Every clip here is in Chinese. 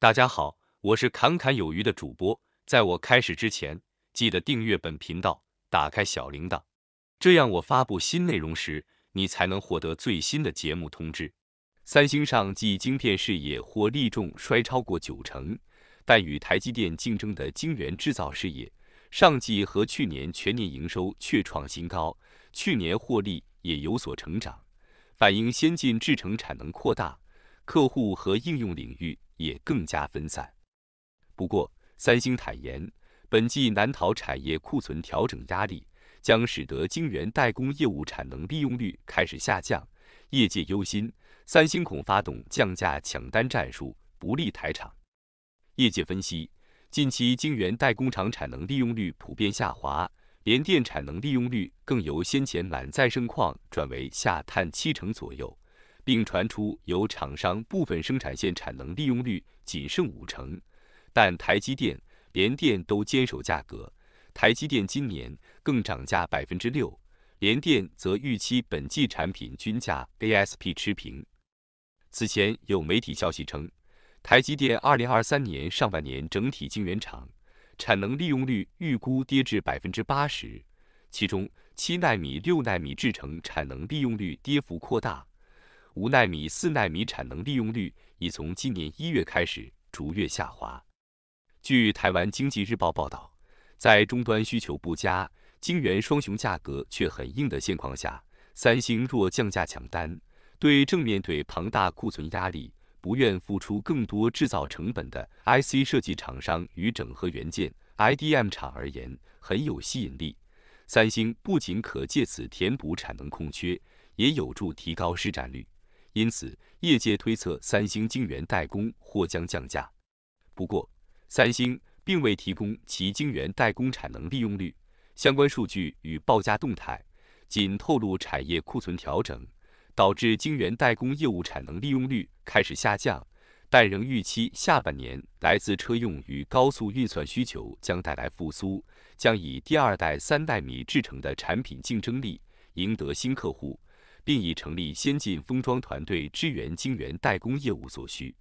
大家好，我是侃侃有余的主播。在我开始之前，记得订阅本频道，打开小铃铛，这样我发布新内容时，你才能获得最新的节目通知。三星上季晶片事业获利重衰超过九成，但与台积电竞争的晶圆制造事业，上季和去年全年营收却创新高，去年获利也有所成长，反映先进制成产能扩大。客户和应用领域也更加分散。不过，三星坦言，本季难逃产业库存调整压力，将使得晶圆代工业务产能利用率开始下降。业界忧心，三星恐发动降价抢单战术，不利台场。业界分析，近期晶圆代工厂产能利用率普遍下滑，联电产能利用率更由先前满载盛况转为下探七成左右。并传出有厂商部分生产线产能利用率仅剩五成，但台积电连电都坚守价格，台积电今年更涨价百分之六，联电则预期本季产品均价 ASP 持平。此前有媒体消息称，台积电二零二三年上半年整体晶圆厂产能利用率预估跌至百分之八十，其中七纳米、六纳米制程产能利用率跌幅扩大。五纳米、四纳米产能利用率已从今年一月开始逐月下滑。据台湾经济日报报道，在终端需求不佳、晶圆双雄价格却很硬的现况下，三星若降价抢单，对正面对庞大库存压力、不愿付出更多制造成本的 IC 设计厂商与整合元件 IDM 厂而言很有吸引力。三星不仅可借此填补产能空缺，也有助提高市占率。因此，业界推测三星晶圆代工或将降价。不过，三星并未提供其晶圆代工产能利用率相关数据与报价动态，仅透露产业库存调整导致晶圆代工业务产能利用率开始下降，但仍预期下半年来自车用与高速运算需求将带来复苏，将以第二代三纳米制成的产品竞争力赢得新客户。并已成立先进封装团队，支援晶圆代工业务所需。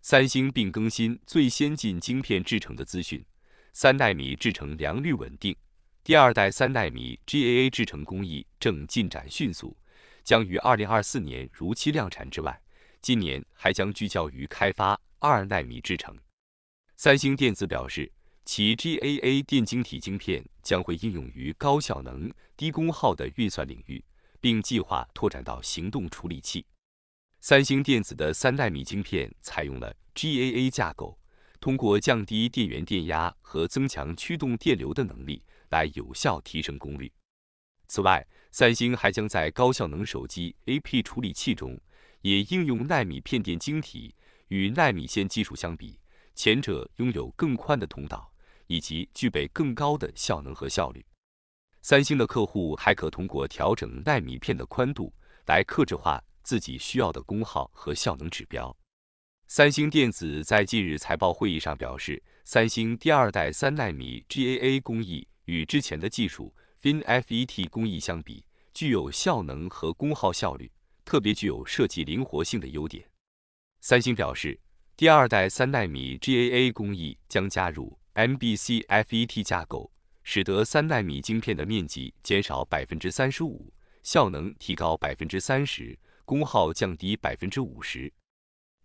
三星并更新最先进晶片制成的资讯，三纳米制成良率稳定，第二代三纳米 GAA 制成工艺正进展迅速，将于二零二四年如期量产。之外，今年还将聚焦于开发二纳米制成。三星电子表示，其 GAA 电晶体晶片将会应用于高效能、低功耗的运算领域。并计划拓展到行动处理器。三星电子的三纳米晶片采用了 GAA 架构，通过降低电源电压和增强驱动电流的能力来有效提升功率。此外，三星还将在高效能手机 AP 处理器中也应用纳米片电晶体。与纳米线技术相比，前者拥有更宽的通道，以及具备更高的效能和效率。三星的客户还可通过调整纳米片的宽度来克制化自己需要的功耗和效能指标。三星电子在近日财报会议上表示，三星第二代三纳米 GAA 工艺与之前的技术 FinFET 工艺相比，具有效能和功耗效率，特别具有设计灵活性的优点。三星表示，第二代三纳米 GAA 工艺将加入 MBCFET 架构。使得三纳米晶片的面积减少百分之三十五，效能提高百分之三十，功耗降低百分之五十。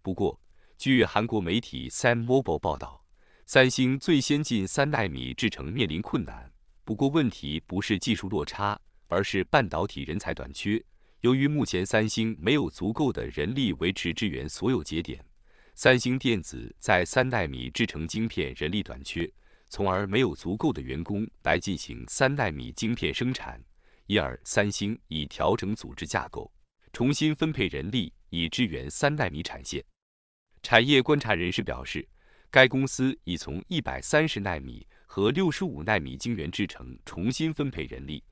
不过，据韩国媒体 SamMobile 报道，三星最先进三纳米制程面临困难。不过问题不是技术落差，而是半导体人才短缺。由于目前三星没有足够的人力维持支援所有节点，三星电子在三纳米制程晶片人力短缺。从而没有足够的员工来进行三纳米晶片生产，因而三星已调整组织架构，重新分配人力以支援三纳米产线。产业观察人士表示，该公司已从一百三十纳米和六十五纳米晶圆制成重新分配人力，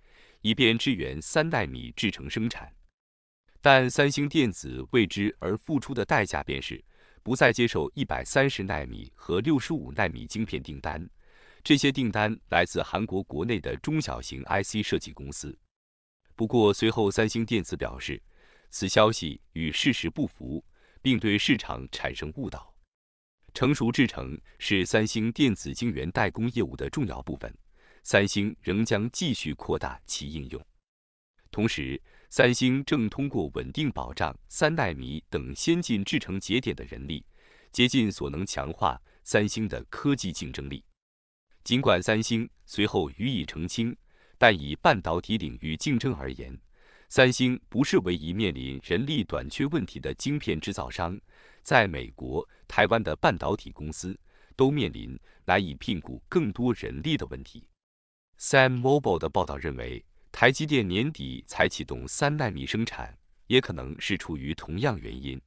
以便支援三纳米制成生产。但三星电子为之而付出的代价便是不再接受一百三十纳米和六十五纳米晶片订单。这些订单来自韩国国内的中小型 IC 设计公司。不过，随后三星电子表示，此消息与事实不符，并对市场产生误导。成熟制程是三星电子晶圆代工业务的重要部分，三星仍将继续扩大其应用。同时，三星正通过稳定保障三纳米等先进制程节点的人力，竭尽所能强化三星的科技竞争力。尽管三星随后予以澄清，但以半导体领域竞争而言，三星不是唯一面临人力短缺问题的晶片制造商。在美国、台湾的半导体公司都面临难以聘雇更多人力的问题。Sam Mobile 的报道认为，台积电年底才启动三纳米生产，也可能是出于同样原因。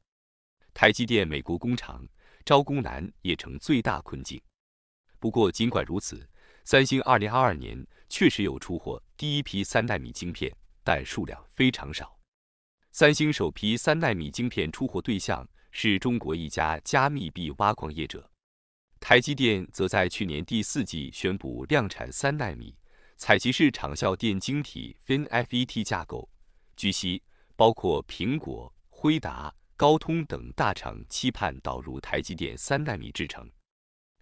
台积电美国工厂招工难也成最大困境。不过，尽管如此，三星2022年确实有出货第一批三纳米晶片，但数量非常少。三星首批三纳米晶片出货对象是中国一家加密币挖矿业者。台积电则在去年第四季宣布量产三纳米采集式长效电晶体 FinFET 架构。据悉，包括苹果、辉达、高通等大厂期盼导入台积电三纳米制程。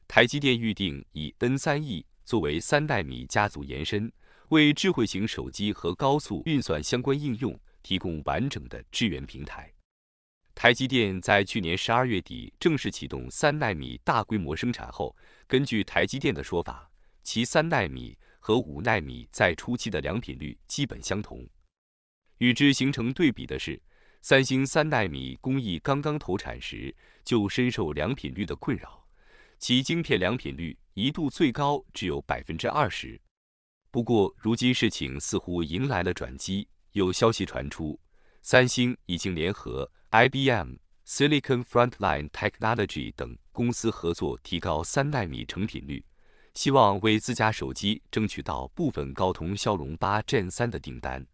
台积电预定以 N 三 E 作为三纳米家族延伸，为智慧型手机和高速运算相关应用提供完整的支援平台。台积电在去年十二月底正式启动三纳米大规模生产后，根据台积电的说法，其三纳米和五纳米在初期的良品率基本相同。与之形成对比的是，三星三纳米工艺刚刚投产时就深受良品率的困扰。其晶片良品率一度最高只有百分之二十，不过如今事情似乎迎来了转机，有消息传出，三星已经联合 IBM、Silicon Frontline Technology 等公司合作提高三纳米成品率，希望为自家手机争取到部分高通骁龙八 Gen 三的订单。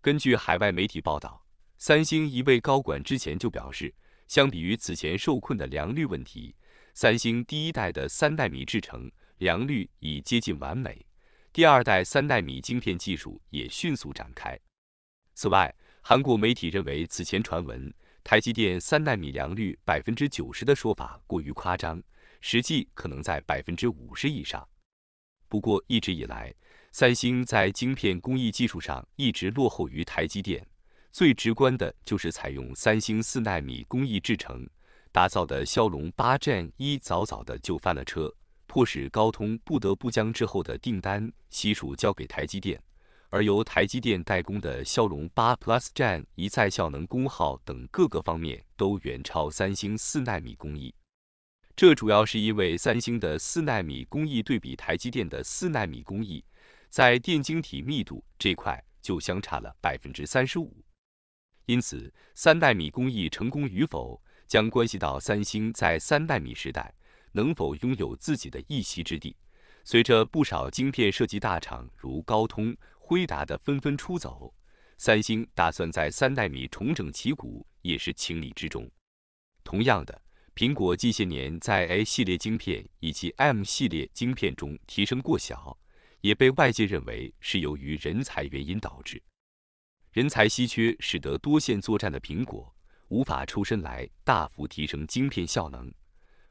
根据海外媒体报道，三星一位高管之前就表示，相比于此前受困的良率问题。三星第一代的三纳米制程良率已接近完美，第二代三纳米晶片技术也迅速展开。此外，韩国媒体认为此前传闻台积电三纳米良率百分之九十的说法过于夸张，实际可能在百分之五十以上。不过，一直以来，三星在晶片工艺技术上一直落后于台积电，最直观的就是采用三星四纳米工艺制程。打造的骁龙八 Gen 一早早的就翻了车，迫使高通不得不将之后的订单悉数交给台积电。而由台积电代工的骁龙八 Plus Gen 一在效能、功耗等各个方面都远超三星四纳米工艺。这主要是因为三星的四纳米工艺对比台积电的四纳米工艺，在电晶体密度这块就相差了百分之三十五。因此，三纳米工艺成功与否。将关系到三星在三纳米时代能否拥有自己的一席之地。随着不少晶片设计大厂如高通、辉达的纷纷出走，三星打算在三纳米重整旗鼓也是情理之中。同样的，苹果近些年在 A 系列晶片以及 M 系列晶片中提升过小，也被外界认为是由于人才原因导致。人才稀缺使得多线作战的苹果。无法抽身来大幅提升晶片效能。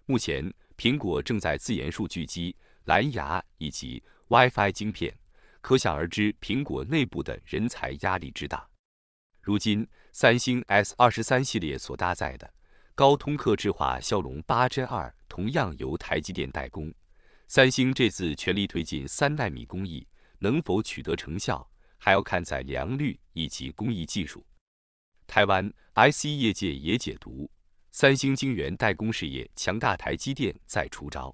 目前，苹果正在自研数据机、蓝牙以及 Wi-Fi 晶片，可想而知，苹果内部的人才压力之大。如今，三星 S 二十三系列所搭载的高通客制化骁龙八 Gen 二，同样由台积电代工。三星这次全力推进三纳米工艺，能否取得成效，还要看在良率以及工艺技术。台湾 IC 业界也解读，三星晶圆代工事业强大，台积电再出招，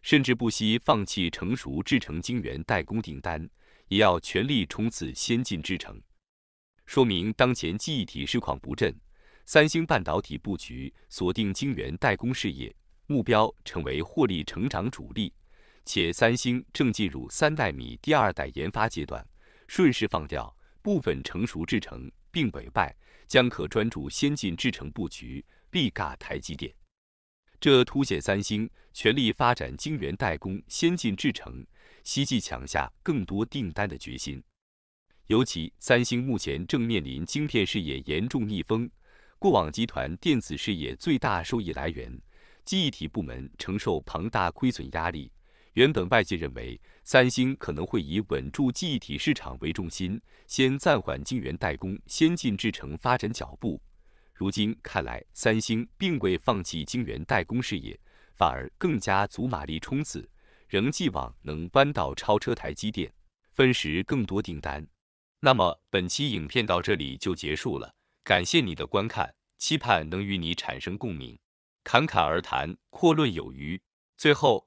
甚至不惜放弃成熟制程晶圆代工订单，也要全力冲刺先进制程。说明当前记忆体市况不振，三星半导体布局锁定晶圆代工事业，目标成为获利成长主力。且三星正进入三代米第二代研发阶段，顺势放掉部分成熟制程，并委拜。将可专注先进制程布局，力尬台积电。这凸显三星全力发展晶圆代工、先进制程，希冀抢下更多订单的决心。尤其三星目前正面临晶片事业严重逆风，过往集团电子事业最大收益来源——记忆体部门，承受庞大亏损压力。原本外界认为，三星可能会以稳住记忆体市场为重心，先暂缓晶圆代工先进制程发展脚步。如今看来，三星并未放弃晶圆代工事业，反而更加足马力冲刺，仍寄望能搬到超车台积电，分时更多订单。那么本期影片到这里就结束了，感谢你的观看，期盼能与你产生共鸣，侃侃而谈，阔论有余。最后。